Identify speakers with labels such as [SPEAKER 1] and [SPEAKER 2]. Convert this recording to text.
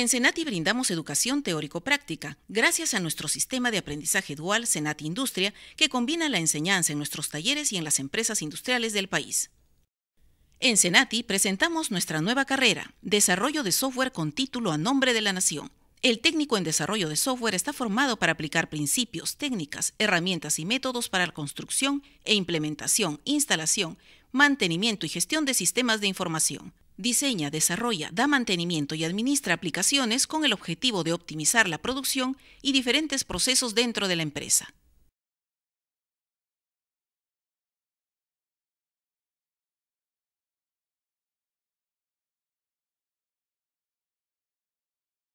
[SPEAKER 1] En Senati brindamos educación teórico-práctica gracias a nuestro sistema de aprendizaje dual Senati Industria que combina la enseñanza en nuestros talleres y en las empresas industriales del país. En Senati presentamos nuestra nueva carrera, Desarrollo de Software con título a nombre de la Nación. El técnico en desarrollo de software está formado para aplicar principios, técnicas, herramientas y métodos para la construcción e implementación, instalación, mantenimiento y gestión de sistemas de información diseña, desarrolla, da mantenimiento y administra aplicaciones con el objetivo de optimizar la producción y diferentes procesos dentro de la empresa.